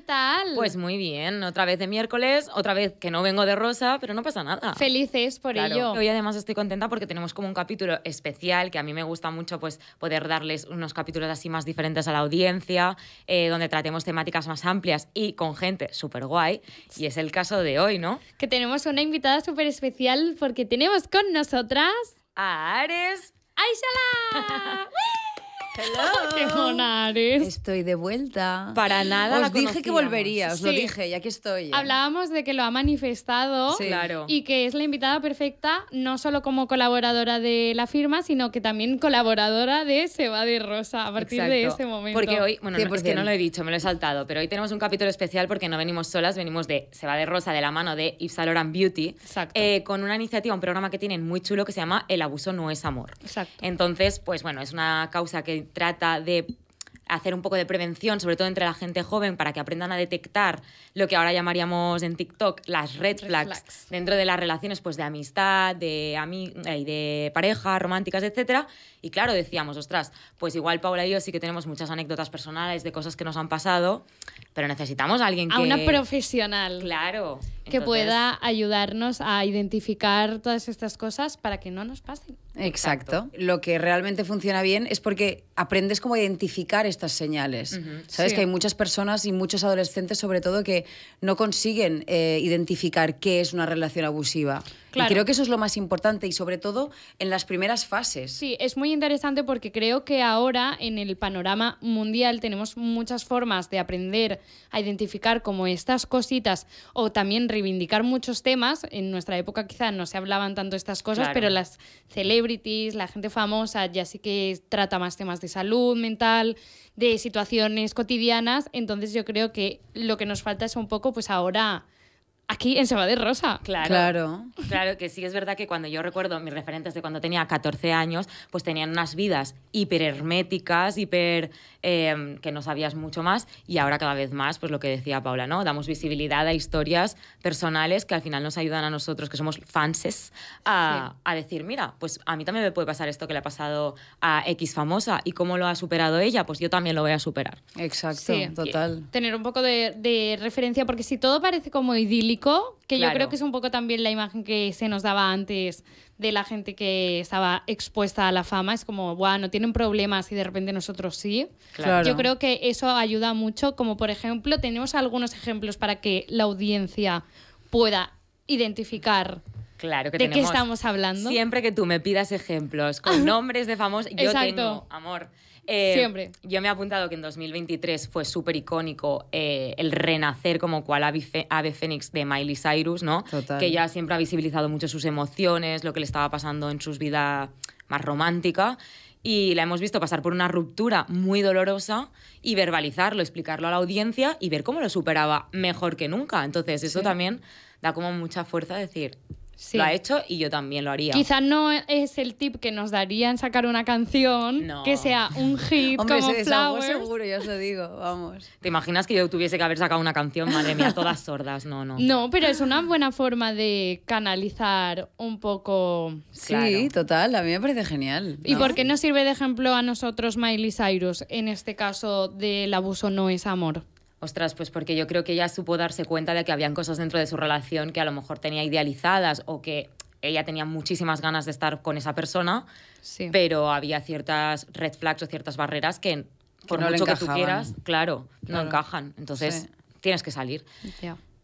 ¿qué tal? Pues muy bien, otra vez de miércoles, otra vez que no vengo de rosa, pero no pasa nada. Felices por ello. Hoy además estoy contenta porque tenemos como un capítulo especial que a mí me gusta mucho pues poder darles unos capítulos así más diferentes a la audiencia, eh, donde tratemos temáticas más amplias y con gente súper guay. Y es el caso de hoy, ¿no? Que tenemos una invitada súper especial porque tenemos con nosotras a Ares Aishala. ¡Hola! ¡Qué Estoy de vuelta. Para nada. Os dije que volverías, lo dije, y aquí estoy. Hablábamos de que lo ha manifestado Claro. y que es la invitada perfecta, no solo como colaboradora de la firma, sino que también colaboradora de Se va de Rosa a partir de ese momento. Porque hoy, bueno, no, es que no lo he dicho, me lo he saltado, pero hoy tenemos un capítulo especial porque no venimos solas, venimos de Se va de Rosa de la mano de Yves Beauty, eh, con una iniciativa, un programa que tienen muy chulo que se llama El abuso no es amor. Exacto. Entonces, pues bueno, es una causa que trata de hacer un poco de prevención, sobre todo entre la gente joven, para que aprendan a detectar lo que ahora llamaríamos en TikTok las red, flags, dentro de las relaciones pues, de amistad, de, de pareja, románticas, etc. Y claro, decíamos, ostras, pues igual Paula y yo sí que tenemos muchas anécdotas personales de cosas que nos han pasado pero necesitamos a alguien que... una profesional. Claro. Que pueda ayudarnos a identificar todas estas cosas para que no nos pasen. Exacto. Lo que realmente funciona bien es porque aprendes cómo identificar estas señales. Sabes que hay muchas personas y muchos adolescentes sobre todo que no consiguen eh, identificar qué es una relación abusiva. Y creo que eso es lo más importante y sobre todo en las primeras fases. Sí, es muy interesante porque creo que ahora en el panorama mundial tenemos muchas formas de aprender a identificar como estas cositas o también reivindicar muchos temas. En nuestra época quizá no se hablaban tanto estas cosas, pero las celebrities, la gente famosa ya sí que trata más temas de salud mental, de situaciones cotidianas. Entonces yo creo que lo que nos falta es un poco pues ahora aquí en Sabadell Rosa. Claro, claro. que sí, es verdad que cuando yo recuerdo mis referentes de cuando tenía 14 años, pues tenían unas vidas hiper herméticas, eh, hiper. que no sabías mucho más, y ahora cada vez más, pues lo que decía Paula, ¿no? Damos visibilidad a historias personales que al final nos ayudan a nosotros, que somos fanses, a, a decir, mira, pues a mí también me puede pasar esto que le ha pasado a X famosa, y cómo lo ha superado ella, pues yo también lo voy a superar. Exacto, total. Tener un poco de, de referencia, porque si todo parece como idílico, que yo creo que es un poco también la imagen que se nos daba antes de la gente que estaba expuesta a la fama. Es como, bueno, tienen problemas y de repente nosotros sí. Yo creo que eso ayuda mucho, como por ejemplo, tenemos algunos ejemplos para que la audiencia pueda identificar Claro ¿De qué estamos hablando? Siempre que tú me pidas ejemplos con nombres de famosos, yo tengo amor. Eh, siempre. Yo me he apuntado que en 2023 fue súper icónico eh, el renacer como cual ave, fénix de Miley Cyrus, ¿no? Que ya siempre ha visibilizado mucho sus emociones, lo que le estaba pasando en sus vidas más romántica. Y la hemos visto pasar por una ruptura muy dolorosa y verbalizarlo, explicarlo a la audiencia y ver cómo lo superaba mejor que nunca. Entonces, eso también da como mucha fuerza a decir, lo ha hecho y yo también lo haría. Quizás no es el tip que nos darían sacar una canción que sea un hit Hombre, como se Flowers. seguro, ya os lo digo, vamos. ¿Te imaginas que yo tuviese que haber sacado una canción, madre mía, todas sordas? No, no. No, pero es una buena forma de canalizar un poco. Sí, total, a mí me parece genial. ¿Y por qué no sirve de ejemplo a nosotros Miley Cyrus en este caso del abuso no es amor? Ostras, pues porque yo creo que ella supo darse cuenta de que habían cosas dentro de su relación que a lo mejor tenía idealizadas o que ella tenía muchísimas ganas de estar con esa persona, pero había ciertas red flags o ciertas barreras que, por no mucho que tú quieras, claro, no encajan. Entonces tienes que salir.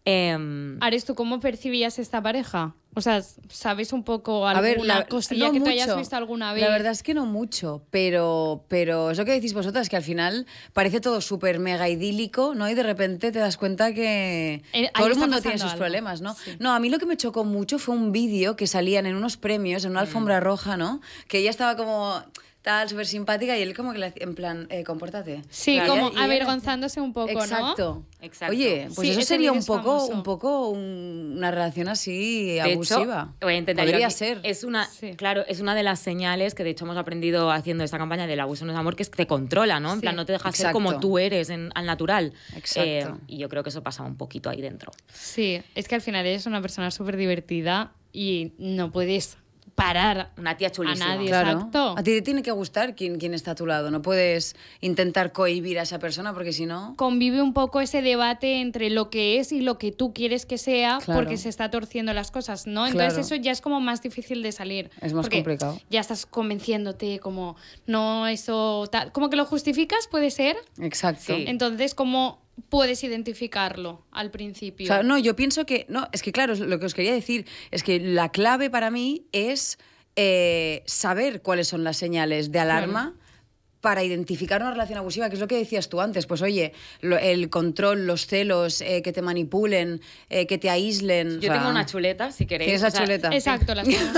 Em, Ares, ¿tú cómo percibías esta pareja? O sea, ¿sabéis un poco alguna ver, que te hayas visto alguna vez? La verdad es que no mucho, pero, pero lo que decís vosotras, que al final parece todo súper mega idílico, ¿no? Y de repente te das cuenta que eh, todo el mundo tiene sus problemas, ¿no? No, a mí lo que me chocó mucho fue un vídeo que salían en unos premios, en una alfombra mm. roja, ¿no? Que ella estaba como tal, súper simpática, y él como que le en plan, eh, compórtate. Sí, como avergonzándose un poco, ¿no? Exacto. Oye, pues eso sería un poco, un poco una relación así abusiva. Hecho, voy a intentar Podría ser. Es una, claro, es una de las señales que de hecho hemos aprendido haciendo esta campaña del abuso no es amor, que es que te controla, ¿no? En plan, no te deja ser como tú eres al natural. Exacto. Eh, y yo creo que eso pasa un poquito ahí dentro. Sí, es que al final eres una persona súper divertida y no puedes parar una tía chulísima. a nadie. Exacto. A ti te tiene que gustar quien, está a tu lado. No puedes intentar cohibir a esa persona porque si no... Convive un poco ese debate entre lo que es y lo que tú quieres que sea porque se está torciendo las cosas, ¿no? Entonces eso ya es como más difícil de salir. Es más complicado. Ya estás convenciéndote como, no, eso... Tal. Como que lo justificas, puede ser. Exacto. Entonces como puedes identificarlo al principio. no, yo pienso que. No, es que claro, lo que os quería decir es que la clave para mí es eh, saber cuáles son las señales de alarma para identificar una relación abusiva, que es lo que decías tú antes. Pues oye, el control, los celos, eh, que te manipulen, eh, que te aíslen. Yo tengo una chuleta, si queréis. Esa chuleta. Exacto, la podemos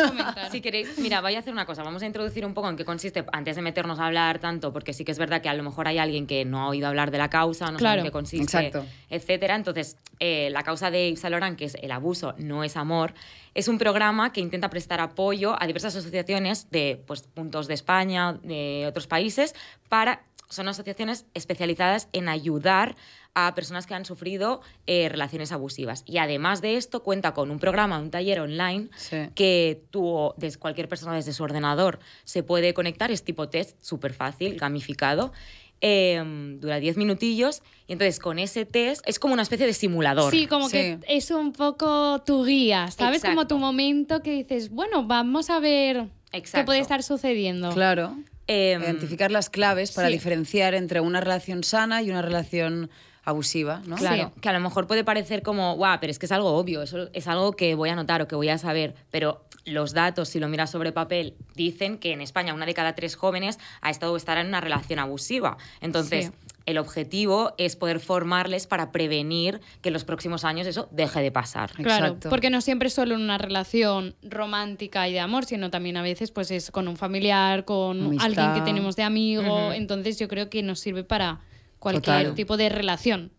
si queréis, mira, voy a hacer una cosa. Vamos a introducir un poco en qué consiste, antes de meternos a hablar tanto, porque sí que es verdad que a lo mejor hay alguien que no ha oído hablar de la causa, no sé en qué consiste, etcétera. Entonces, eh, la causa de Yves que es el abuso no es amor, es un programa que intenta prestar apoyo a diversas asociaciones de pues, puntos de España, de otros países, para son asociaciones especializadas en ayudar a personas que han sufrido eh, relaciones abusivas. Y además de esto, cuenta con un programa, un taller online que tú, desde cualquier persona desde su ordenador, se puede conectar. Es tipo test, súper fácil, gamificado. Em, dura 10 minutillos y entonces con ese test es como una especie de simulador. Sí, como que es un poco tu guía, ¿sabes? Como tu momento que dices, bueno, vamos a ver qué puede estar sucediendo. Claro. Em, Identificar las claves para diferenciar entre una relación sana y una relación abusiva, ¿no? Claro, que a lo mejor puede parecer como, guau, pero es que es algo obvio, eso es algo que voy a notar o que voy a saber, pero los datos, si lo miras sobre papel, dicen que en España una de cada tres jóvenes ha estado o estará en una relación abusiva. Entonces, el objetivo es poder formarles para prevenir que en los próximos años eso deje de pasar. Claro, porque no siempre es solo una relación romántica y de amor, sino también a veces pues es con un familiar, con alguien que tenemos de amigo, entonces yo creo que nos sirve para cualquier tipo de relación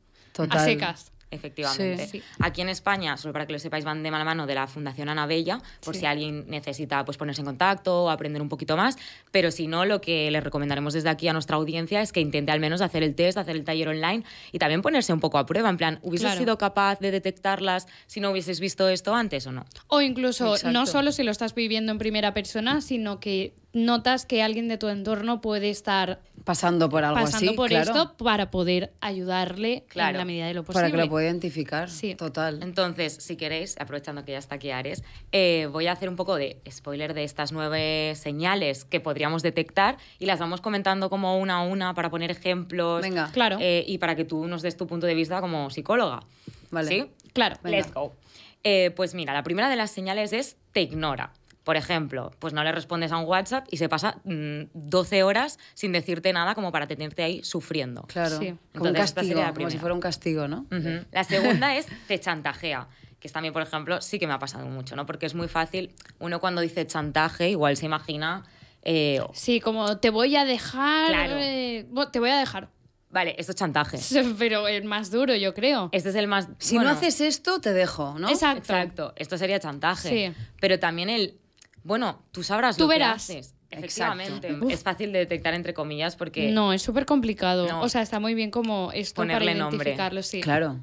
a secas. Efectivamente. Aquí en España, solo para que lo sepáis, van de mala mano de la Fundación Ana Bella, por si alguien necesita pues, ponerse en contacto o aprender un poquito más. Pero si no, lo que le recomendaremos desde aquí a nuestra audiencia es que intente al menos hacer el test, hacer el taller online y también ponerse un poco a prueba. En plan, ¿hubieses sido capaz de detectarlas si no hubieses visto esto antes o no? O incluso, no solo si lo estás viviendo en primera persona, sino que notas que alguien de tu entorno puede estar pasando por algo así, esto para poder ayudarle en la medida de lo posible. Para que lo pueda identificar, sí. total. Entonces, si queréis, aprovechando que ya está aquí Ares, eh, voy a hacer un poco de spoiler de estas nueve señales que podríamos detectar y las vamos comentando como una a una para poner ejemplos. claro. Eh, y para que tú nos des tu punto de vista como psicóloga. Vale. ¿Sí? Claro. Let's go. Eh, pues mira, la primera de las señales es te ignora. Por ejemplo, pues no le respondes a un WhatsApp y se pasa 12 mm, horas sin decirte nada como para tenerte ahí sufriendo. Claro, como un castigo, como si fuera un castigo, ¿no? La segunda es te chantajea que es también, por ejemplo, sí que me ha pasado mucho, ¿no? Porque es muy fácil, uno cuando dice chantaje, igual se imagina... Eh, sí, como te voy a dejar... Eh, te voy a dejar. Vale, esto es chantaje. Pero el más duro, yo creo. Este es el más... Si no haces esto, te dejo, ¿no? Exacto. Exacto. Esto sería chantaje. Sí. Pero también el bueno, tú sabrás tú lo verás. que haces. es fácil de detectar entre comillas porque... No, es súper complicado. O sea, está muy bien como esto Ponerle para identificarlo, nombre. sí. Claro.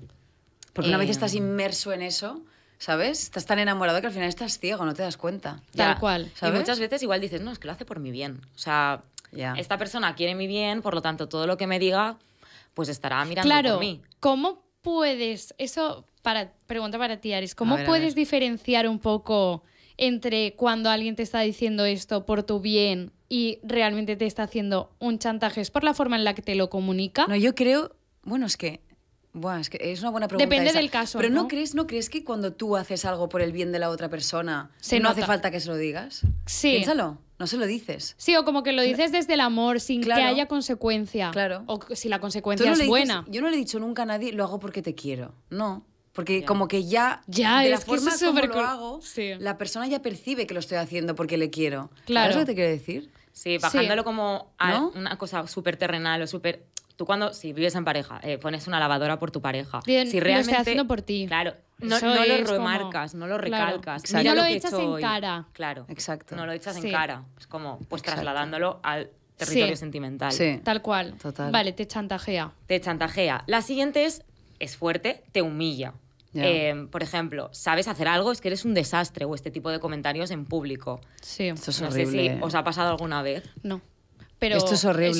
Porque una vez eh, estás inmerso en eso, ¿sabes? Estás tan enamorado que al final estás ciego, no te das cuenta. Tal cual. Y muchas veces igual dices, no, es que lo hace por mi bien. O sea, esta persona quiere mi bien, por lo tanto, todo lo que me diga, pues estará mirando por mí. Claro, ¿cómo puedes...? Eso, para, pregunta para ti, Aris. ¿Cómo puedes diferenciar un poco entre cuando alguien te está diciendo esto por tu bien y realmente te está haciendo un chantaje? ¿Es por la forma en la que te lo comunica? No, yo creo, bueno, es que es, que es una buena pregunta. Depende del caso. Pero ¿no? crees, ¿no crees que cuando tú haces algo por el bien de la otra persona, no hace falta que se lo digas? Sí. Piénsalo. No se lo dices. Sí, o como que lo dices desde el amor, sin que haya consecuencia. Claro. O si la consecuencia es buena. Yo no le he dicho nunca a nadie, lo hago porque te quiero. No. Porque como que ya, ya de la es forma como lo hago, la persona ya percibe que lo estoy haciendo porque le quiero. Claro. ¿Eso que te quiero decir? Sí, bajándolo como a una cosa súper terrenal o súper... Tú cuando, si vives en pareja, eh, pones una lavadora por tu pareja. si realmente, lo estoy haciendo por ti. Claro, no, lo remarcas, no lo recalcas. Claro. no lo, echas en cara. Claro, exacto. No lo echas en cara. Es como, pues trasladándolo al territorio sentimental. Sí. Tal cual. Vale, te chantajea. Te chantajea. La siguiente es, es fuerte, te humilla. Em, por ejemplo, ¿sabes hacer algo? Es que eres un desastre o este tipo de comentarios en público. Sí, esto es no horrible. Sé si ¿Os ha pasado alguna vez? No. Pero esto es horrible.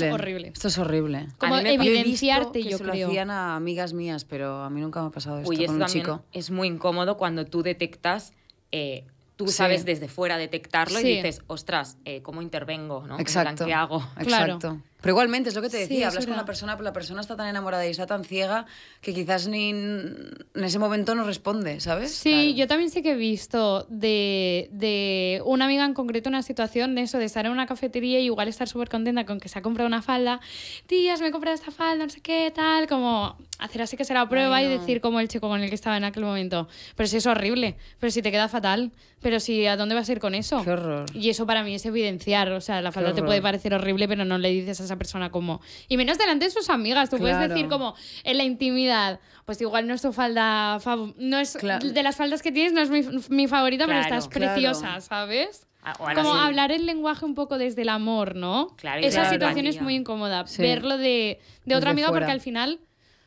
Esto es horrible. Como evidenciarte, yo, que se Lo hacían a amigas mías, pero a mí nunca me ha pasado esto, con un chico. Es muy incómodo cuando tú detectas eh, tú sabes desde fuera detectarlo y dices, ostras, eh, ¿cómo intervengo? ¿no? Exacto. ¿Qué hago? Exacto. Pero igualmente, es lo que te decía, hablas con la persona, pero la persona está tan enamorada y está tan ciega que quizás ni en ese momento no responde, ¿sabes? Sí, yo también sí que he visto de, una amiga en concreto una situación de eso, de estar en una cafetería y igual estar súper contenta con que se ha comprado una falda. Tías, me he comprado esta falda, no sé qué, tal, como hacer así que se la prueba y decir como el chico con el que estaba en aquel momento. Pero si es horrible, pero si te queda fatal, pero si a dónde vas a ir con eso. Qué horror. Y eso para mí es evidenciar, o sea, la falda te puede parecer horrible, pero no le dices a esa persona como... Y menos delante de sus amigas, tú puedes decir como en la intimidad, pues igual no es tu falda, no es de las faldas que tienes no es mi, mi favorita, pero estás preciosa, ¿sabes? Ah, como hablar el lenguaje un poco desde el amor, ¿no? Claro, Esa situación es muy incómoda. Verlo de, de otra amiga, porque al final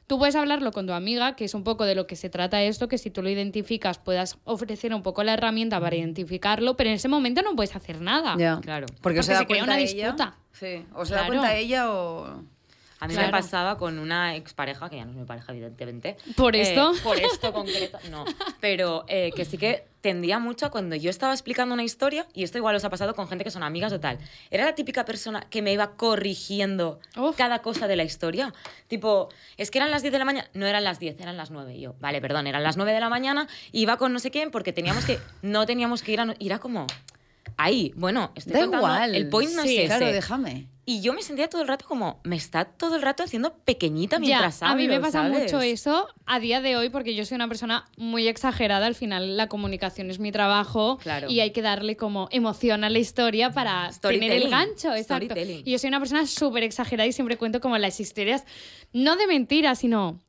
Tú puedes hablarlo con tu amiga, que es un poco de lo que se trata esto, que si tú lo identificas puedas ofrecer un poco la herramienta para identificarlo, pero en ese momento no puedes hacer nada. claro. Porque, se, crea una disputa. Sí, o se da cuenta ella o... A mí me pasaba con una expareja, que ya no es mi pareja, evidentemente. ¿Por eh, esto? por esto concreto, no. Pero eh, que sí que tendía mucho cuando yo estaba explicando una historia, y esto igual os ha pasado con gente que son amigas o tal. Era la típica persona que me iba corrigiendo cada cosa de la historia. Tipo, es que eran las 10 de la mañana. No eran las 10, eran las 9. yo, vale, perdón, eran las 9 de la mañana, iba con no sé quién, porque teníamos que. No teníamos que ir a. ir a como ahí. Bueno, estoy da igual. El point no es ese. Claro, déjame. Y yo me sentía todo el rato como, me está todo el rato haciendo pequeñita mientras hablo. A mí me pasa mucho eso a día de hoy porque yo soy una persona muy exagerada. Al final, la comunicación es mi trabajo y hay que darle como emoción a la historia para tener el gancho. Y yo soy una persona súper exagerada y siempre cuento como las historias, no de mentiras, sino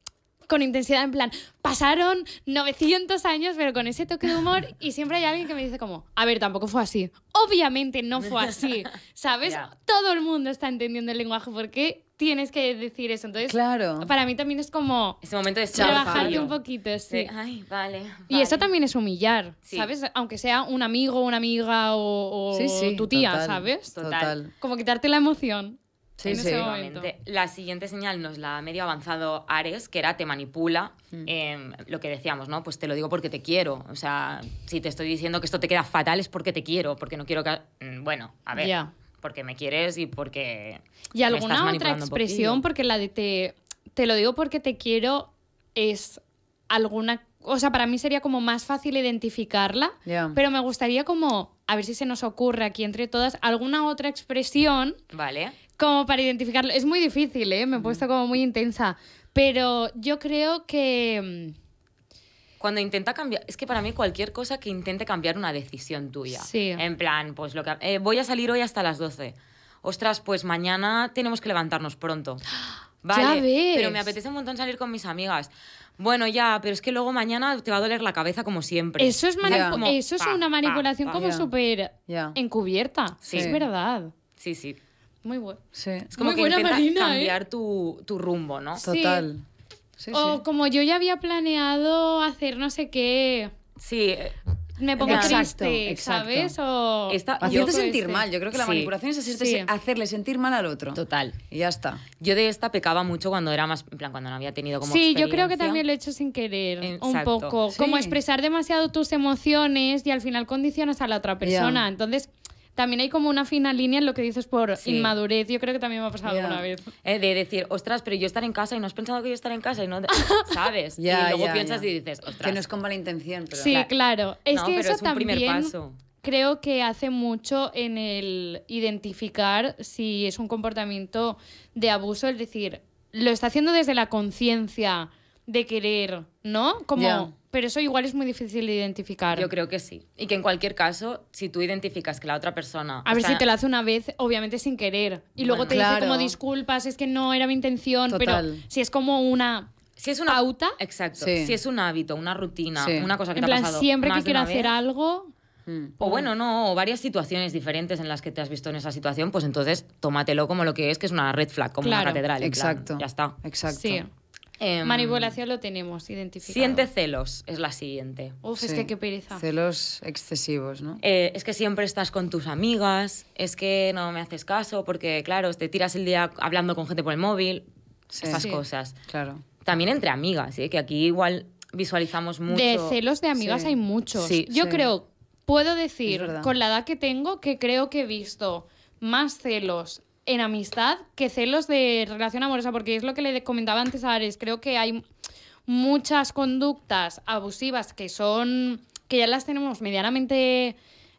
con intensidad, en plan, pasaron 900 años, pero con ese toque de humor y siempre hay alguien que me dice como, a ver, tampoco fue así. Obviamente no fue así, ¿sabes? Todo el mundo está entendiendo el lenguaje porque tienes que decir eso. Entonces, claro. para mí también es como... Ese momento de un poquito, sí. Ay, vale, Y eso también es humillar, ¿sabes? Aunque sea un amigo, una amiga o, tu tía, ¿sabes? Total. Como quitarte la emoción. Sí, La siguiente señal nos la ha medio avanzado Ares, que era te manipula. Mm. Em, lo que decíamos, ¿no? Pues te lo digo porque te quiero. O sea, si te estoy diciendo que esto te queda fatal es porque te quiero, porque no quiero que. Mm, bueno, a ver. Porque me quieres y porque. Y alguna otra expresión, porque la de te, te lo digo porque te quiero es alguna o sea, para mí sería como más fácil identificarla, pero me gustaría como, a ver si se nos ocurre aquí entre todas, alguna otra expresión. Vale. Como para identificarlo. Es muy difícil, ¿eh? Me he puesto como muy intensa. Pero yo creo que... Mm, Cuando intenta cambiar, es que para mí cualquier cosa que intente cambiar una decisión tuya. Sí. En plan, pues lo que... Eh, voy a salir hoy hasta las 12. Ostras, pues mañana tenemos que levantarnos pronto. Vale, pero me apetece un montón salir con mis amigas bueno, ya, pero es que luego mañana te va a doler la cabeza como siempre. Eso es, eso es una manipulación como súper encubierta. Sí. Es verdad. Sí, sí. Muy bueno. Es como que buena ¿eh? cambiar tu, rumbo, ¿no? Total. o como yo ya había planeado hacer no sé qué. Sí. Eh, me pongo triste, ¿sabes? O... sentir mal. Yo creo que la manipulación es hacerle sentir mal al otro. Total. Y ya está. Yo de esta pecaba mucho cuando era más, en plan, cuando no había tenido como Sí, yo creo que también lo he hecho sin querer, un poco. Como expresar demasiado tus emociones y al final condicionas a la otra persona. Entonces también hay como una fina línea en lo que dices por inmadurez. Yo creo que también me ha pasado alguna vez. Eh, de decir, ostras, pero yo estar en casa y no has pensado que yo estar en casa y no. ¿Sabes? y luego piensas y dices, ostras. Que no es con mala intención, pero. Sí, claro. Es que eso también... creo que hace mucho en el identificar si es un comportamiento de abuso, es decir, lo está haciendo desde la conciencia de querer, ¿no? Como pero eso igual es muy difícil de identificar. Yo creo que sí. Y que en cualquier caso, si tú identificas que la otra persona. A ver si te lo hace una vez, obviamente sin querer. Y luego te dice como disculpas, es que no era mi intención. Pero si es como una. Si es una pauta. Exacto. Si es un hábito, una rutina, una cosa que te ha pasado. Siempre que quiera hacer algo. O bueno, no, o varias situaciones diferentes en las que te has visto en esa situación, pues entonces tómatelo como lo que es, que es una red flag, como la una catedral. Exacto. ya está. Exacto. Sí. Em, Manipulación lo tenemos identificado. Siente celos, es la siguiente. Uf, es que qué pereza. Celos excesivos, ¿no? Eh, es que siempre estás con tus amigas, es que no me haces caso, porque claro, te tiras el día hablando con gente por el móvil, estas esas cosas. Claro. También entre amigas, ¿sí? ¿eh? que aquí igual visualizamos mucho. De celos de amigas hay muchos. Yo creo, puedo decir, con la edad que tengo, que creo que he visto más celos en amistad que celos de relación amorosa, porque es lo que le comentaba antes a Ares, creo que hay muchas conductas abusivas que son, que ya las tenemos medianamente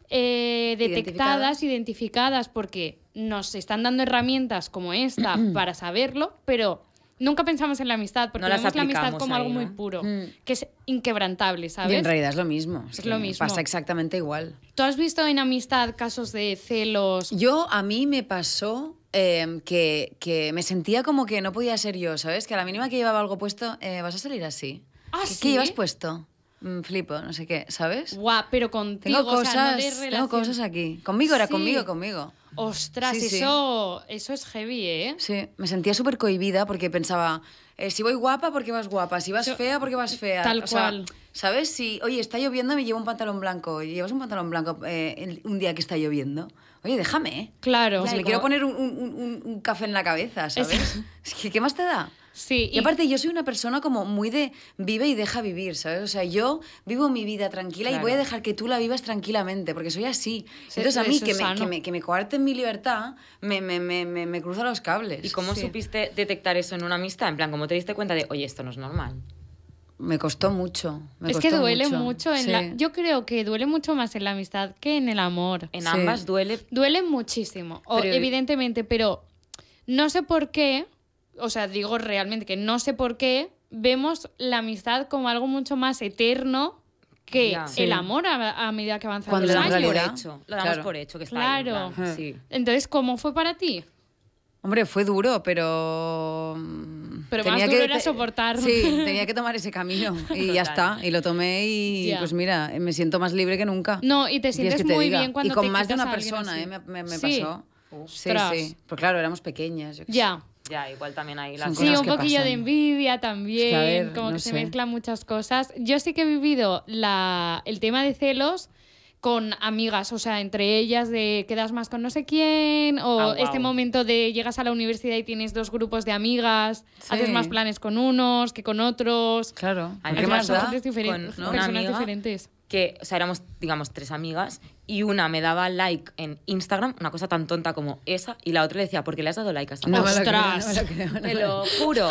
eh, detectadas, identificadas. porque nos están dando herramientas como esta para saberlo, pero nunca pensamos en la amistad, porque no vemos la amistad como algo muy puro, mm. que es inquebrantable, ¿sabes? Y en realidad es lo mismo. es lo mismo. Pasa exactamente igual. ¿Tú has visto en amistad casos de celos? Yo, a mí me pasó Em, que, me sentía como que no podía ser yo, ¿sabes? Que a la mínima que llevaba algo puesto, eh, vas a salir así. ¿Ah, ¿Qué, llevas puesto? Mm, flipo, no sé qué, ¿sabes? Guau, pero contigo, tengo cosas, Tengo cosas aquí. Conmigo era conmigo, conmigo. Ostras, eso, es heavy, ¿eh? Sí, me sentía súper cohibida porque pensaba, eh, si voy guapa, porque vas guapa? Si vas fea, porque vas fea? Tal cual. ¿Sabes? Si, oye, está lloviendo, me llevo un pantalón blanco. ¿Llevas un pantalón blanco eh, un día que está lloviendo? oye, déjame. ¿eh? Claro. O sea, quiero poner un, un, un, café en la cabeza, ¿sabes? ¿Qué, más te da? Sí. Y, aparte, yo soy una persona como muy de vive y deja vivir, ¿sabes? O sea, yo vivo mi vida tranquila y voy a dejar que tú la vivas tranquilamente, porque soy así. Entonces, a mí que me, que me, que, me, coarten mi libertad me, me, me, me cruza los cables. ¿Y cómo supiste detectar eso en una amistad? En plan, ¿cómo te diste cuenta de, oye, esto no es normal? me costó mucho. es que duele mucho. en la, yo creo que duele mucho más en la amistad que en el amor. En ambas duele. Duele muchísimo, evidentemente, pero no sé por qué, o sea, digo realmente que no sé por qué vemos la amistad como algo mucho más eterno que el amor a, medida que avanzan Cuando los lo damos Por hecho, lo damos por hecho que está claro. Entonces, ¿cómo fue para ti? Hombre, fue duro, pero pero tenía más duro que, era soportar. Sí, tenía que tomar ese camino y ya está. Y lo tomé y pues mira, me siento más libre que nunca. No, y te sientes muy bien cuando Y con más de una persona, eh, me, pasó. sí, sí. Pues claro, éramos pequeñas. Ya. Ya, igual también hay las Sí, un poquillo de envidia también, como que se mezclan muchas cosas. Yo sí que he vivido la, el tema de celos con amigas, o sea, entre ellas de quedas más con no sé quién, o ah, este momento de llegas a la universidad y tienes dos grupos de amigas, haces más planes con unos que con otros. Claro, hay más con, personas diferentes. Que, o sea, éramos, digamos, tres amigas y una me daba like en Instagram, una cosa tan tonta como esa, y la otra le decía, ¿por qué le has dado like a esta no Me lo te lo juro.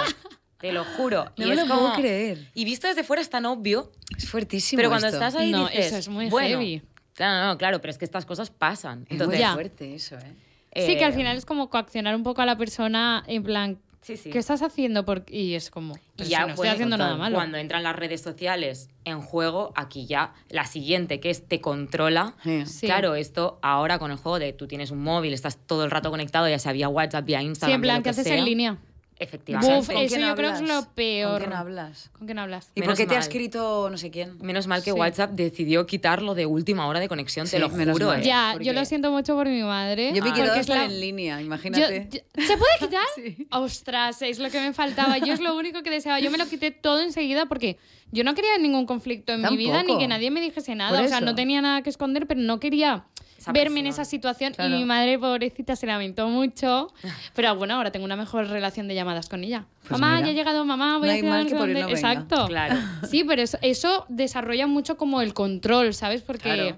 Te lo juro. No me lo puedo creer. Y visto desde fuera es tan obvio. Es fuertísimo. Pero cuando estás ahí dices, eso es muy bueno, Claro, no, claro, pero es que estas cosas pasan. Entonces, es muy fuerte eso, ¿eh? Sí, que al eh, final es como coaccionar un poco a la persona en plan, ¿Qué estás haciendo? Por... Y es como, no estoy haciendo nada malo. Cuando entran las redes sociales en juego, aquí ya la siguiente, que es te controla. Claro, esto ahora con el juego de tú tienes un móvil, estás todo el rato conectado, ya sea vía WhatsApp, vía Instagram. Sí, en plan, ¿qué haces en línea? Efectivamente. eso yo creo que es lo peor. ¿Con quién hablas? ¿Con quién hablas? ¿Y por qué te ha escrito no sé quién? Menos mal que WhatsApp decidió quitarlo de última hora de conexión, te lo juro. ¿eh? Ya, yo lo siento mucho por mi madre. Yo me en línea, imagínate. ¿Se puede quitar? Ostras, es lo que me faltaba. Yo es lo único que deseaba. Yo me lo quité todo enseguida porque yo no quería ningún conflicto en mi vida ni que nadie me dijese nada. O sea, no tenía nada que esconder, pero no quería verme en esa situación y mi madre pobrecita se lamentó mucho, pero bueno, ahora tengo una mejor relación de llamadas con ella. Pues mamá, ya he llegado, mamá, voy a hay que Exacto. Claro. Sí, pero eso, desarrolla mucho como el control, ¿sabes? Porque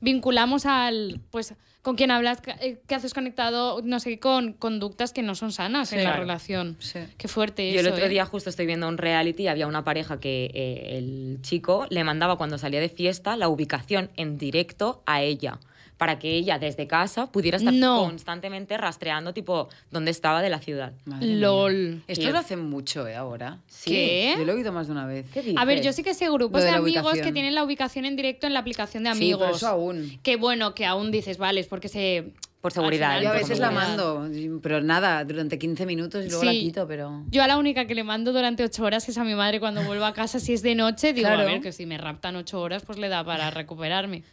vinculamos al pues con quién hablas, qué eh, haces conectado, no sé, con conductas que no son sanas en la relación. Sí. Qué fuerte Yo el otro ¿eh? día justo estoy viendo un reality había una pareja que eh, el chico le mandaba cuando salía de fiesta la ubicación en directo a ella para que ella desde casa pudiera estar constantemente rastreando tipo dónde estaba de la ciudad. LOL. Esto lo hacen mucho, ¿eh? Ahora. Sí. ¿Qué? Yo lo he oído más de una vez. A ver, yo sí que sé grupos de, amigos que tienen la ubicación en directo en la aplicación de amigos. Sí, aún. Que bueno, que aún dices, vale, es porque se por seguridad. ¿eh? yo a veces la mando, pero nada, durante 15 minutos y luego la quito, pero... Yo a la única que le mando durante 8 horas es a mi madre cuando vuelvo a casa, si es de noche, digo, a ver, que si me raptan 8 horas, pues le da para recuperarme.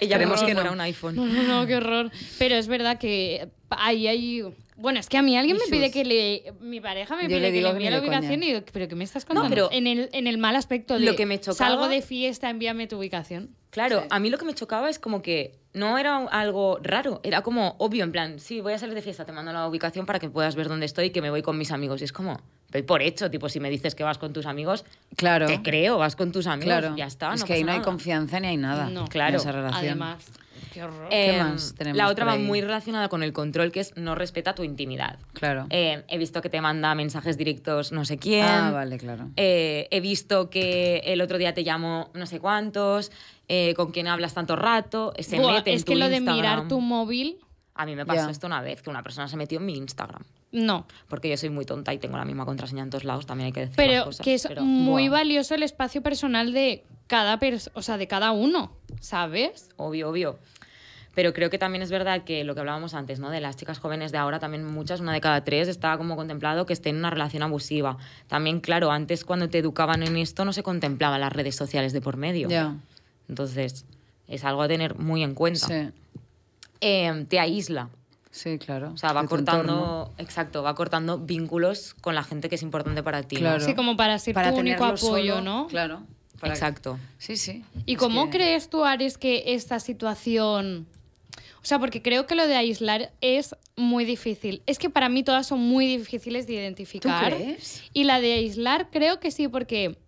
Y ya vemos que no era un iPhone. no, no, qué horror. Pero es verdad que ahí hay bueno, es que a mí alguien me pide que le. Mi pareja me pide que le envíe la ubicación y digo, ¿pero qué me estás contando? No, pero en, el, en el mal aspecto de. Lo que me chocaba, Salgo de fiesta, envíame tu ubicación. Claro, a mí lo que me chocaba es como que no era algo raro, era como obvio, en plan, sí, voy a salir de fiesta, te mando la ubicación para que puedas ver dónde estoy y que me voy con mis amigos. Y es como, por hecho, tipo, si me dices que vas con tus amigos, claro. te creo, vas con tus amigos, claro. ya está. Es que ahí no hay confianza ni hay nada. No. Claro. En esa relación. Además. Em, la otra va muy relacionada con el control, que es no respeta tu intimidad. Claro. Em, he visto que te manda mensajes directos no sé quién. Ah, vale, claro. Eh, he visto que el otro día te llamo no sé cuántos, eh, con quién hablas tanto rato, se mete en Es que lo de mirar tu móvil... A mí me pasó esto una vez, que una persona se metió en mi Instagram. No. Porque yo soy muy tonta y tengo la misma contraseña en todos lados, también hay que decir pero Que es muy valioso el espacio personal de cada, o sea, de cada uno, ¿sabes? Obvio, obvio. Pero creo que también es verdad que lo que hablábamos antes, ¿no? De las chicas jóvenes de ahora, también muchas, una de cada tres, estaba como contemplado que esté en una relación abusiva. También, claro, antes cuando te educaban en esto no se contemplaba las redes sociales de por medio. Entonces, es algo a tener muy en cuenta. Em, te aísla. Sí, claro. O sea, va cortando, exacto, va cortando vínculos con la gente que es importante para ti. Sí, como para ser tu único apoyo, ¿no? Claro. Exacto. Sí, sí. ¿Y cómo crees tú, Ares, que esta situación o sea, porque creo que lo de aislar es muy difícil. Es que para mí todas son muy difíciles de identificar. Y la de aislar creo que sí, porque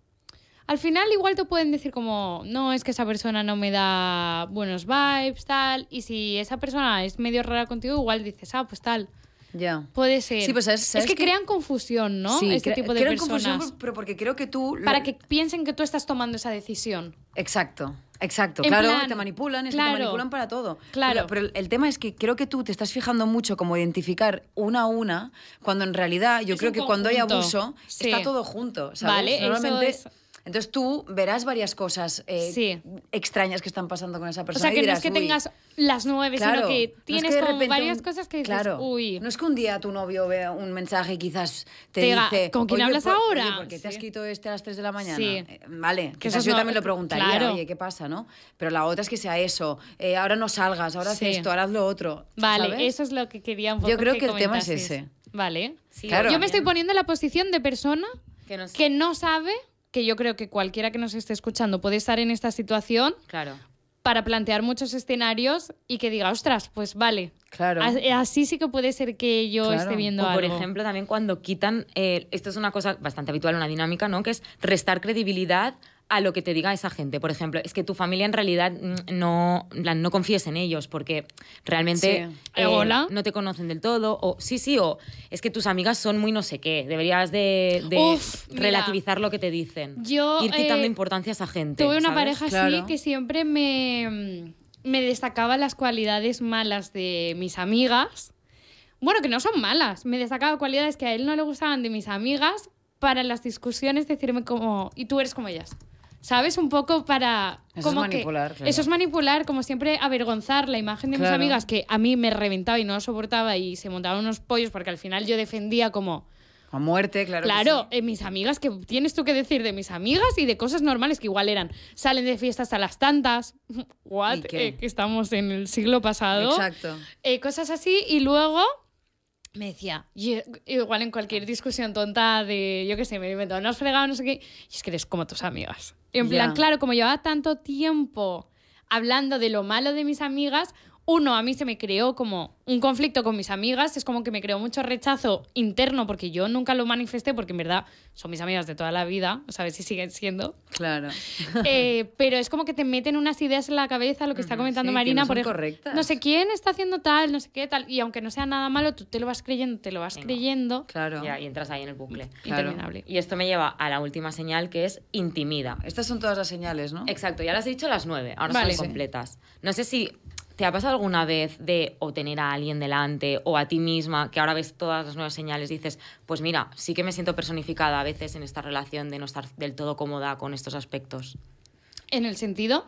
al final igual te pueden decir como, no, es que esa persona no me da buenos vibes, tal. Y si esa persona es medio rara contigo, igual dices, ah, pues tal. Ya. Puede ser. Sí, pues, es que, crean confusión, ¿no? Sí, este tipo de crean confusión, pero porque creo que tú. Para que piensen que tú estás tomando esa decisión. Exacto. Exacto, claro, te manipulan, es te manipulan para todo. Claro. Pero, el tema es que creo que tú te estás fijando mucho como identificar una a una, cuando en realidad yo creo que cuando hay abuso está todo junto, ¿sabes? Vale, entonces tú verás varias cosas eh, extrañas que están pasando con esa persona. O sea, que no es que tengas las nueve, sino que tienes que como varias cosas que dices, claro, uy. No es que un día tu novio vea un mensaje y quizás te, dice... ¿Con quién hablas ahora? Oye, ¿Por qué te has escrito este a las tres de la mañana? Sí. Eh, vale, que quizás yo también lo preguntaría, claro. oye, ¿qué pasa, no? Pero la otra es que sea eso, eh, ahora no salgas, ahora haz esto, ahora haz lo otro. Vale, eso es lo que quería un Yo creo que, el tema es ese. Vale. Claro. Yo me estoy poniendo en la posición de persona que no, sabe que yo creo que cualquiera que nos esté escuchando puede estar en esta situación. Para plantear muchos escenarios y que diga, ostras, pues vale. Claro. Eh, así sí que puede ser que yo esté viendo algo. Por ejemplo, también cuando quitan, eh, esto es una cosa bastante habitual, una dinámica, ¿no? Que es restar credibilidad a lo que te diga esa gente. Por ejemplo, es que tu familia en realidad mm, no, no confíes en ellos porque realmente eh, eh, no te conocen del todo. O sí, sí, o es que tus amigas son muy no sé qué. Deberías de, relativizar lo que te dicen. Ir quitando eh, importancia a esa gente. Tuve una pareja así que siempre me, mm, me destacaba las cualidades malas de mis amigas. Bueno, que no son malas. Me destacaba cualidades que a él no le gustaban de mis amigas para las discusiones decirme como, y tú eres como ellas. ¿sabes? Un poco para... Eso es manipular. claro. Eso es manipular, como siempre, avergonzar la imagen de mis amigas, que a mí me reventaba y no soportaba y se montaban unos pollos porque al final yo defendía como... A muerte, claro. Claro, mis amigas, que tienes tú que decir de mis amigas y de cosas normales que igual eran. Salen de fiestas a las tantas, what, eh, que estamos en el siglo pasado. Exacto. Eh, cosas así, y luego me decía, e, igual en cualquier discusión tonta de, yo qué sé, me he inventado, no has fregado, no sé qué, y es que eres como tus amigas. en plan, claro, como llevaba tanto tiempo hablando de lo malo de mis amigas, uno, a mí se me creó como un conflicto con mis amigas, es como que me creó mucho rechazo interno porque yo nunca lo manifesté, porque en verdad son mis amigas de toda la vida, ¿sabes? si siguen siendo. Claro. Eh, pero es como que te meten unas ideas en la cabeza, lo que está comentando Marina, no por ejemplo. No sé quién está haciendo tal, no sé qué tal, y aunque no sea nada malo, tú te lo vas creyendo, te lo vas creyendo. Claro. y entras ahí en el bucle. Interminable. Y esto me lleva a la última señal que es intimida. Estas son todas las señales, ¿no? Exacto, ya las he dicho las nueve, ahora son completas. No sé si ¿Te ha pasado alguna vez de o tener a alguien delante o a ti misma, que ahora ves todas las nuevas señales, dices, pues mira, sí que me siento personificada a veces en esta relación de no estar del todo cómoda con estos aspectos? En el sentido,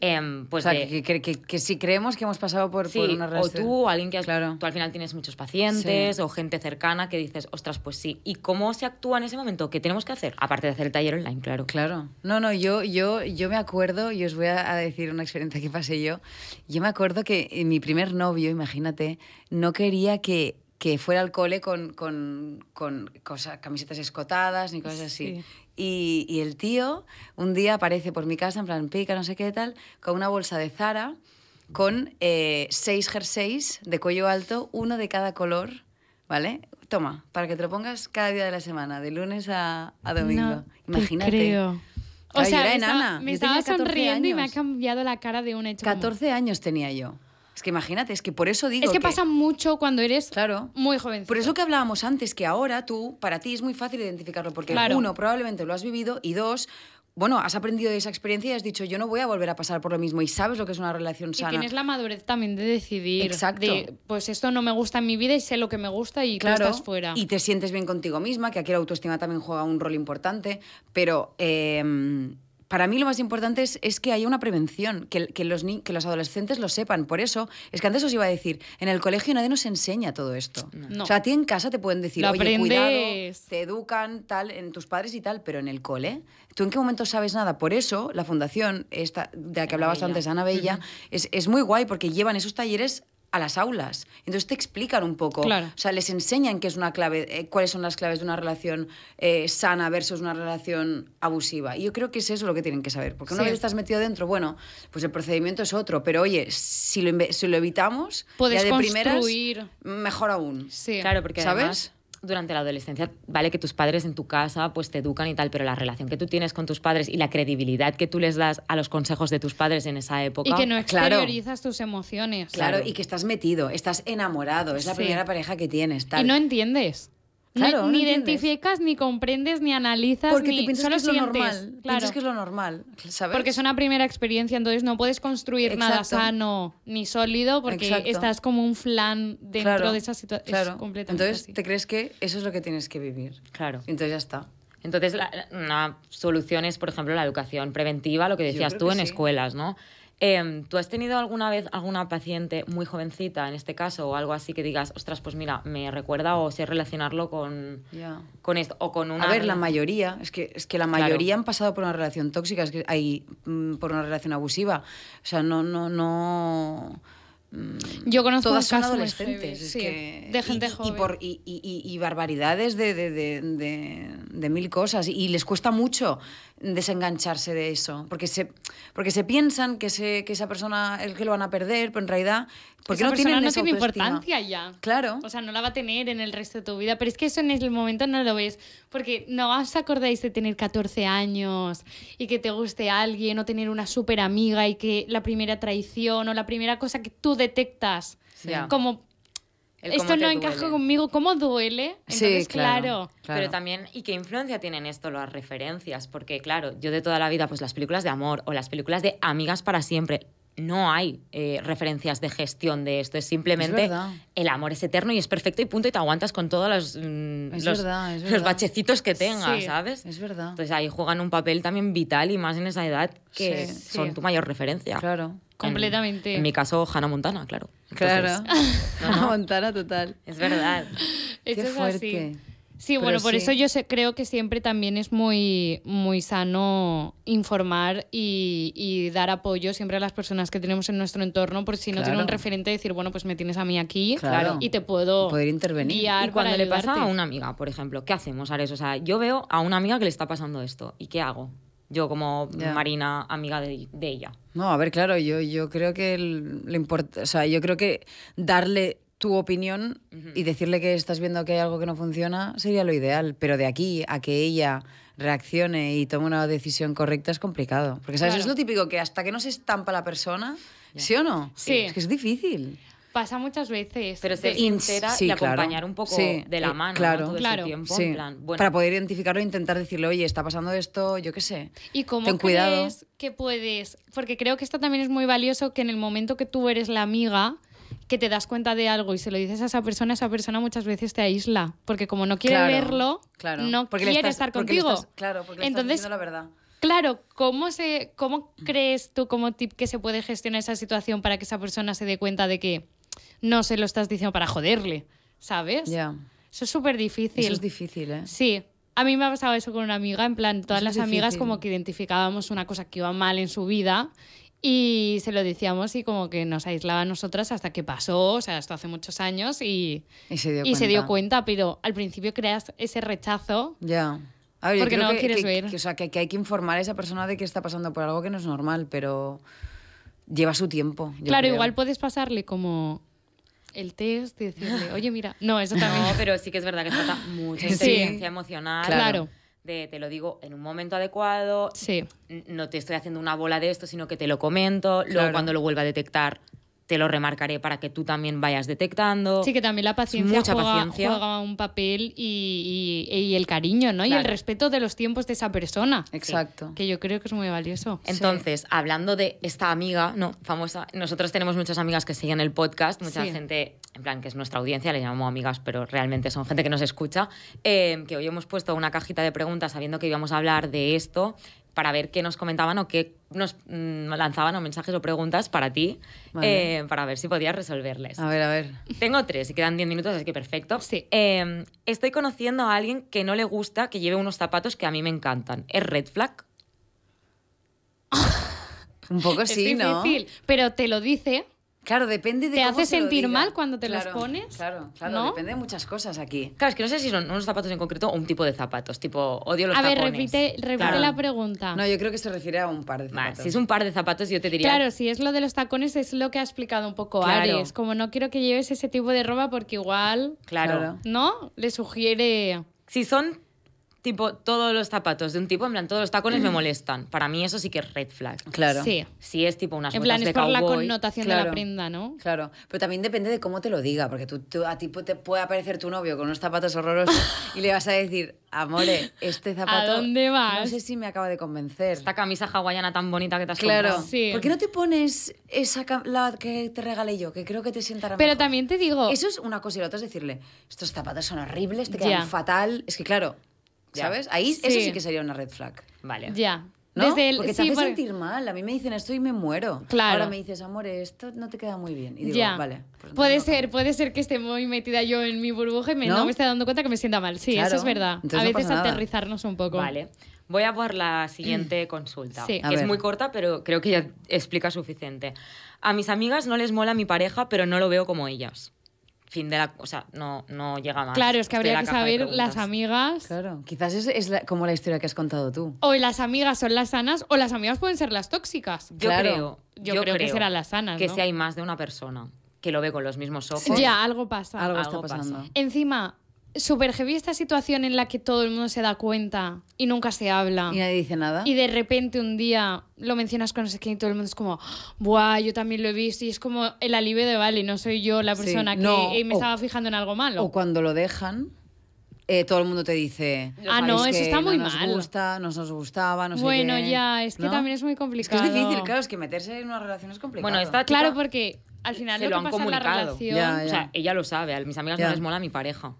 Em, pues o sea, que, que, si creemos que hemos pasado por, sí, una O tú, alguien que has, claro. tú al final tienes muchos pacientes o gente cercana que dices, ostras, pues sí. ¿Y cómo se actúa en ese momento? ¿Qué tenemos que hacer? Aparte de hacer el taller online, claro. Claro. No, no, yo, yo, yo me acuerdo, y os voy a, decir una experiencia que pasé yo. Yo me acuerdo que eh, mi primer novio, imagínate, no quería que que fuera al cole con, con, con cosas, camisetas escotadas ni cosas así. Y, el tío un día aparece por mi casa, en plan pica, no sé qué tal, con una bolsa de Zara, con eh, seis jerseys de cuello alto, uno de cada color, ¿vale? Toma, para que te lo pongas cada día de la semana, de lunes a, domingo. No Imagínate. creo. O sea, me, Estaba, sonriendo y me ha cambiado la cara de un hecho. 14 años tenía yo. Es que imagínate, es que por eso digo. Es que, pasa mucho cuando eres muy joven. Por eso que hablábamos antes, que ahora tú, para ti es muy fácil identificarlo, porque uno, probablemente lo has vivido, y dos, bueno, has aprendido de esa experiencia y has dicho, yo no voy a volver a pasar por lo mismo y sabes lo que es una relación sana. Y tienes la madurez también de decidir. Exacto. pues esto no me gusta en mi vida y sé lo que me gusta y claro, estás fuera. Y te sientes bien contigo misma, que aquí la autoestima también juega un rol importante, pero em, para mí lo más importante es, que haya una prevención, que, los que los adolescentes lo sepan. Por eso, es que antes os iba a decir, en el colegio nadie nos enseña todo esto. O sea, a ti en casa te pueden decir, oye, cuidado, te educan, tal, en tus padres y tal, pero en el cole, ¿tú en qué momento sabes nada? Por eso, la fundación esta, de la que hablabas antes, Ana Bella, es, es muy guay porque llevan esos talleres a las aulas. Entonces te explican un poco, o sea, les enseñan qué es una clave, eh, cuáles son las claves de una relación eh, sana versus una relación abusiva. Y yo creo que es eso lo que tienen que saber, porque una vez estás metido dentro, bueno, pues el procedimiento es otro, pero oye, si lo, si lo evitamos, Puedes ya de construir... mejor aún. Sí. Claro, porque ¿sabes? durante la adolescencia, vale que tus padres en tu casa pues te educan y tal, pero la relación que tú tienes con tus padres y la credibilidad que tú les das a los consejos de tus padres en esa época. Y que no exteriorizas tus emociones. Claro, y que estás metido, estás enamorado, es la primera pareja que tienes. Tal. Y no entiendes ni, identificas, ni comprendes, ni analizas, ni que es lo normal. Claro. que es lo normal, ¿sabes? Porque es una primera experiencia, entonces no puedes construir nada sano ni sólido porque estás como un flan dentro de esa situación. Claro. completamente entonces te crees que eso es lo que tienes que vivir. Claro. Entonces ya está. Entonces, la, una solución es, por ejemplo, la educación preventiva, lo que decías tú en escuelas, ¿no? Em, ¿Tú has tenido alguna vez alguna paciente muy jovencita, en este caso, o algo así que digas, ostras, pues mira, me recuerda o sé relacionarlo con, con esto? O con una... A ver, la mayoría, es que, es que la mayoría han pasado por una relación tóxica, es que hay, mm, por una relación abusiva. O sea, no, no, no... Mm, Yo conozco todas son adolescentes. de gente y, joven. Y, barbaridades de, mil cosas. Y les cuesta mucho desengancharse de eso. Porque se, porque se piensan que, se, que esa persona es que lo van a perder, pero en realidad porque no tiene importancia ya. Claro. O sea, no la va a tener en el resto de tu vida. Pero es que eso en el momento no lo ves. Porque no os acordáis de tener 14 años y que te guste alguien o tener una súper amiga y que la primera traición o la primera cosa que tú detectas como esto no encaja conmigo, ¿cómo duele? Entonces, sí, claro, Pero también, ¿y qué influencia tienen esto las referencias? Porque, claro, yo de toda la vida, pues las películas de amor o las películas de amigas para siempre, no hay eh, referencias de gestión de esto. Es simplemente el amor es eterno y es perfecto y punto y te aguantas con todos mm, los, los, bachecitos que tengas, ¿sabes? Es verdad. Entonces ahí juegan un papel también vital y más en esa edad que son tu mayor referencia. Claro. Completamente. En, mi caso, Hannah Montana, claro. claro. Hannah Montana total. Es verdad. es fuerte. así. Sí, bueno, por eso yo sé, creo que siempre también es muy, muy sano informar y, dar apoyo siempre a las personas que tenemos en nuestro entorno, por si no tienen un referente, decir, bueno, pues me tienes a mí aquí claro. y te puedo intervenir. Guiar y cuando le pasa a una amiga, por ejemplo, ¿qué hacemos, Ares? O sea, yo veo a una amiga que le está pasando esto, ¿y qué hago? Yo como Marina, amiga de, ella. No, a ver, claro, yo, yo creo que le importa, sea, yo creo que darle tu opinión y decirle que estás viendo que hay algo que no funciona sería lo ideal, pero de aquí a que ella reaccione y tome una decisión correcta es complicado. Porque, ¿sabes? Es lo típico que hasta que no se estampa la persona, ¿sí o no? Sí. Es que es difícil. Pasa muchas veces. Pero te sincera acompañar un poco de la eh, mano claro. todo claro. tiempo. Para poder identificarlo e intentar decirle, oye, está pasando esto, yo qué sé. Y cómo Ten cuidado. que puedes... Porque creo que esto también es muy valioso, que en el momento que tú eres la amiga que te das cuenta de algo y se lo dices a esa persona, esa persona muchas veces te aísla, porque como no quiere verlo, no porque quiere estar contigo. claro, porque Entonces, la verdad. Claro, ¿cómo, se, ¿cómo crees tú como tip que se puede gestionar esa situación para que esa persona se dé cuenta de que no se lo estás diciendo para joderle? ¿Sabes? Ya. Eso es súper difícil. Eso es difícil, ¿eh? Sí. A mí me ha pasado eso con una amiga, en plan, todas las amigas como que identificábamos una cosa que iba mal en su vida y se lo decíamos y como que nos aislaba a nosotras hasta que pasó, o sea, esto hace muchos años y, y, se, dio cuenta, pero al principio creas ese rechazo. Ya. porque no que, quieres ver. o sea, que, hay que informar a esa persona de que está pasando por algo que no es normal, pero lleva su tiempo. Claro, igual puedes pasarle como el test y decirle, oye, mira, no, eso también. No, pero sí que es verdad que falta mucha experiencia emocional. claro te lo digo en un momento adecuado, sí. no te estoy haciendo una bola de esto, sino que te lo comento, luego cuando lo vuelva a detectar te lo remarcaré para que tú también vayas detectando. Sí, que también la paciencia, Mucha juega, paciencia. un papel y, el cariño, ¿no? Y el respeto de los tiempos de esa persona. Exacto. Que yo creo que es muy valioso. Entonces, hablando de esta amiga, ¿no? Famosa, nosotros tenemos muchas amigas que siguen el podcast, mucha gente, en plan, que es nuestra audiencia, le llamamos amigas, pero realmente son gente que nos escucha, eh, que hoy hemos puesto una cajita de preguntas sabiendo que íbamos a hablar de esto para ver qué nos comentaban o qué nos mm, lanzaban o mensajes o preguntas para ti, eh, para ver si podías resolverles. A ver, a ver. Tengo tres y quedan diez minutos, así que perfecto. Sí. Em, estoy conociendo a alguien que no le gusta que lleve unos zapatos que a mí me encantan. ¿Es red flag? Un poco sí, es difícil, Pero te lo dice Claro, depende de... ¿Te hace sentir mal cuando te las pones? Claro, claro, depende de muchas cosas aquí. Claro, es que no sé si son unos zapatos en concreto o un tipo de zapatos, tipo odio los a A ver, repite, la pregunta. No, yo creo que se refiere a un par de zapatos. si es un par de zapatos yo te diría... Claro, si es lo de los tacones es lo que ha explicado un poco claro. Como no quiero que lleves ese tipo de ropa porque igual... Claro. ¿No? Le sugiere... Si son tipo, todos los zapatos de un tipo, en plan, todos los tacones me molestan. Para mí eso sí que es red flag. Claro. Sí. sí es tipo unas En plan, es por la connotación de la prenda, ¿no? Claro, pero también depende de cómo te lo diga, porque tú, a ti te puede aparecer tu novio con unos zapatos horrorosos y le vas a decir, amore, este zapato... dónde No sé si me acaba de convencer. Esta camisa hawaiana tan bonita que te has Claro. Sí. ¿Por qué no te pones esa la que te regalé yo, que creo que te sentará Pero también te digo, Eso es una cosa y la otra es decirle, estos zapatos son horribles, te quedan fatal. Es que claro, ¿sabes? Ahí eso sí que sería una red flag. Vale. Ya. Desde el, porque te hace sentir mal. A mí me dicen esto y me muero. Claro. Ahora me dices, amor, esto no te queda muy bien. Y digo, ya. vale. Pues puede ser, puede ser que esté muy metida yo en mi burbuja y me, no, me esté dando cuenta que me sienta mal. Sí, eso es verdad. a veces aterrizarnos un poco. Vale. Voy a por la siguiente consulta, que es muy corta, pero creo que ya explica suficiente. A mis amigas no les mola mi pareja, pero no lo veo como ellas fin de la. O sea, no, no llega más. Claro, es que habría que saber las amigas. Claro, quizás es, como la historia que has contado tú. O las amigas son las sanas o las amigas pueden ser las tóxicas. Yo creo. Yo, creo, que serán las sanas. Que si hay más de una persona que lo ve con los mismos ojos. Ya, algo pasa. Algo, está pasando. Pasa. Encima, súper esta situación en la que todo el mundo se da cuenta y nunca se habla. Y nadie dice nada. Y de repente un día lo mencionas con no sé quién y todo el mundo es como, ¡buah! Yo también lo he visto. Y es como el alivio de, vale, no soy yo la persona que me estaba fijando en algo malo. O cuando lo dejan. Eh, todo el mundo te dice. Ah, no, eso está muy no nos gustaba, no nos gustaba, no bueno, qué. ya, es que también es muy complicado. Es difícil, claro, es que meterse en una relación es complicado. Bueno, está claro porque al final se lo, relación, O sea, ella lo sabe, a mis amigas no les mola mi pareja.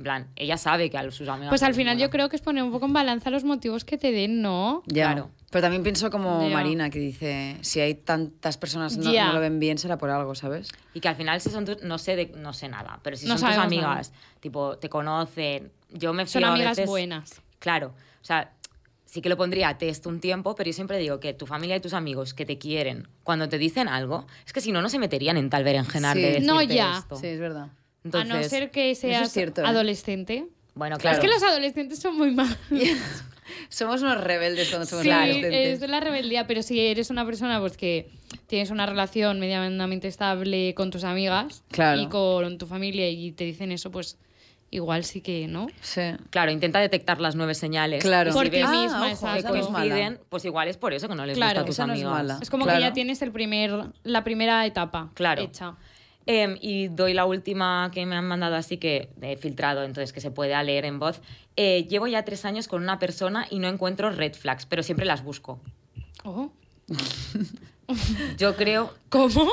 En plan, ella sabe que a sus amigos. Pues al final yo creo que es poner un poco en balanza los motivos que te den, ¿no? Claro. Pero también pienso como Marina, que dice, si hay tantas personas no, no, lo ven bien, será por algo, ¿sabes? Y que al final si son no sé, no sé nada, pero si son tus amigas, tipo, te conocen, yo me fío Son amigas buenas. Claro, o sea, sí que lo pondría a test un tiempo, pero yo siempre digo que tu familia y tus amigos que te quieren, cuando te dicen algo, es que si no, no se meterían en tal berenjenar sí. de No, ya. Sí, es verdad a no ser que seas ¿eh? adolescente. Bueno, claro. Es que los adolescentes son muy malos. somos unos rebeldes cuando somos sí, es de la rebeldía, pero si eres una persona pues que tienes una relación medianamente estable con tus amigas y con tu familia y te dicen eso, pues igual sí que, ¿no? Sí. Claro, intenta detectar las nueve señales. Claro. Por si que pues igual es por eso que no les gusta a tus amigas es, como que ya tienes el primer, la primera etapa claro. hecha. Em, y doy la última que me han mandado, así que he filtrado, entonces que se pueda leer en voz. Eh, llevo ya tres años con una persona y no encuentro red flags, pero siempre las busco. Oh. Yo creo. ¿Cómo?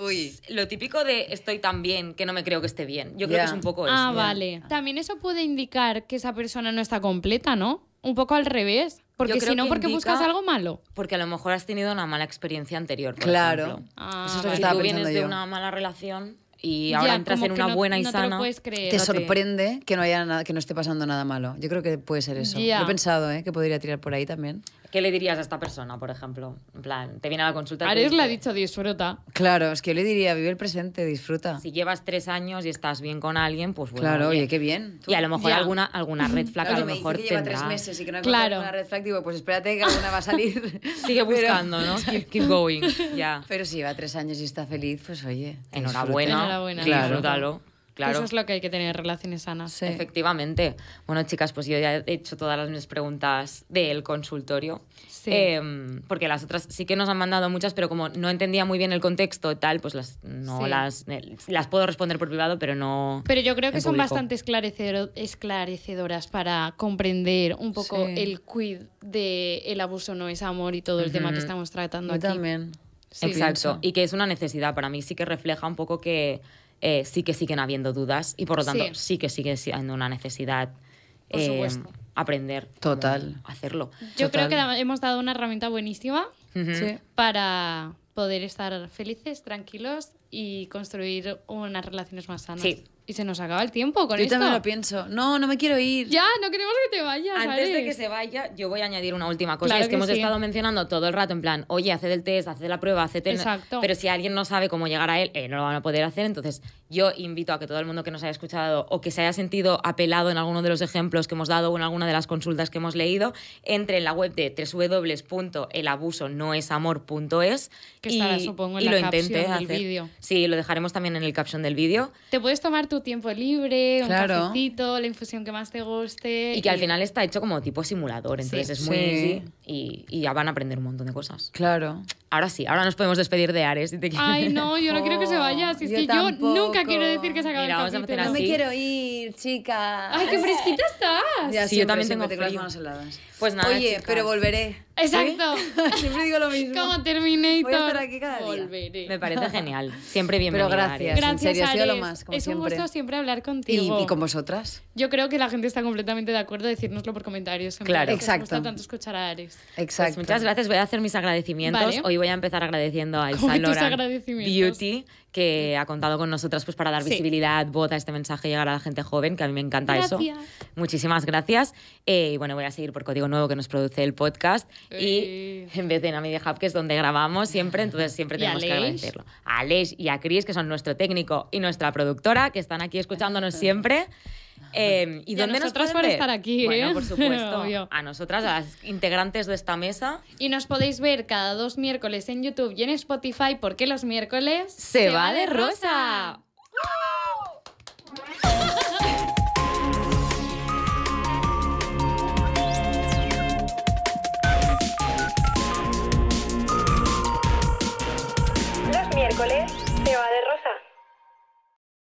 Uy. Lo típico de estoy tan bien que no me creo que esté bien. Yo creo que es un poco eso. Ah, vale. También eso puede indicar que esa persona no está completa, ¿no? Un poco al revés. Porque si no, porque buscas algo malo. Porque a lo mejor has tenido una mala experiencia anterior. claro. Ah, si tú vienes de una mala relación y ahora entras en una buena y sana. Te, sorprende que no haya nada, que no esté pasando nada malo. Yo creo que puede ser eso. Lo he pensado, ¿eh? que podría tirar por ahí también. ¿Qué le dirías a esta persona, por ejemplo? En plan, te viene a la consulta. Ares le ha dicho disfruta. Claro, es que yo le diría vive el presente, disfruta. Si llevas tres años y estás bien con alguien, pues bueno. Claro, oye, qué bien. Y a lo mejor alguna, alguna red flaca a lo me mejor dice que lleva tres meses y que no claro. una red flag, digo, pues espérate que alguna va a salir. Sigue buscando, ¿no? Keep, going. Ya. Pero si lleva tres años y está feliz, pues oye. Enhorabuena. Enhorabuena. Claro. Disfrútalo. Eso es lo que hay que tener, relaciones sanas. Efectivamente. Bueno, chicas, pues yo ya he hecho todas las mis preguntas del consultorio. Sí. Em, porque las otras sí que nos han mandado muchas, pero como no entendía muy bien el contexto y tal, pues las, no las, eh, las puedo responder por privado, pero no. Pero yo creo que son bastante esclarecedoras para comprender un poco el quid de el abuso no es amor y todo el tema que estamos tratando aquí. también. Exacto. Y que es una necesidad. Para mí sí que refleja un poco que eh, sí que siguen habiendo dudas y por lo tanto sí, que sigue siendo una necesidad eh, aprender eh, A hacerlo. Yo creo que hemos dado una herramienta buenísima para poder estar felices, tranquilos y construir unas relaciones más sanas se nos acaba el tiempo con esto. Yo también lo pienso. No, no me quiero ir. Ya, no queremos que te vayas. Antes de que se vaya, yo voy a añadir una última cosa. es que, hemos estado mencionando todo el rato, en plan, oye, haced el test, haced la prueba, haced el. Exacto. Pero si alguien no sabe cómo llegar a él, eh, no lo van a poder hacer. Entonces, yo invito a que todo el mundo que nos haya escuchado o que se haya sentido apelado en alguno de los ejemplos que hemos dado o en alguna de las consultas que hemos leído, entre en la web de www.elabusonoesamor.es que estará, y, supongo, en la lo intente hacer. Del vídeo. Sí, lo dejaremos también en el caption del vídeo. Te puedes tomar tu tiempo libre, un cafecito, la infusión que más te guste. Y, que al final está hecho como tipo simulador, entonces es muy y, y, ya van a aprender un montón de cosas. Claro ahora sí, ahora nos podemos despedir de Ares. Ay, no, yo no quiero que se vaya. Si es oh, que yo nunca quiero decir que se acabe Mira, el vamos capítulo. no me quiero ir, chica. Ay, qué fresquita estás. Ya, sí, yo también tengo frío. las manos heladas. Pues nada, Oye, pero volveré. Exacto. siempre digo lo mismo. Como Terminator. Voy a estar aquí cada día. Volveré. Me parece genial. Siempre bienvenido. Pero gracias. Gracias, en serio, Ha sido lo más, como es un gusto siempre hablar contigo. ¿Y, con vosotras? Yo creo que la gente está completamente de acuerdo. Decírnoslo por comentarios. Claro, exacto. Me gusta tanto escuchar a Ares. Exacto. Pues muchas gracias. Voy a hacer mis agradecimientos. Hoy voy a empezar agradeciendo a Laura Beauty, que ha contado con nosotras pues, para dar visibilidad, voz a este mensaje, y llegar a la gente joven, que a mí me encanta eso. Muchísimas gracias. Eh, y bueno, voy a seguir por Código Nuevo, que nos produce el podcast. Y en vez de en Media Hub, que es donde grabamos siempre, entonces siempre tenemos que agradecerlo. A Alex y a Cris, que son nuestro técnico y nuestra productora, que están aquí escuchándonos siempre. Em, ¿Y, dónde a nos estar aquí, eh? por supuesto. A nosotras, a las integrantes de esta mesa. Y nos podéis ver cada dos miércoles en YouTube y en Spotify porque los miércoles se, va, de rosa.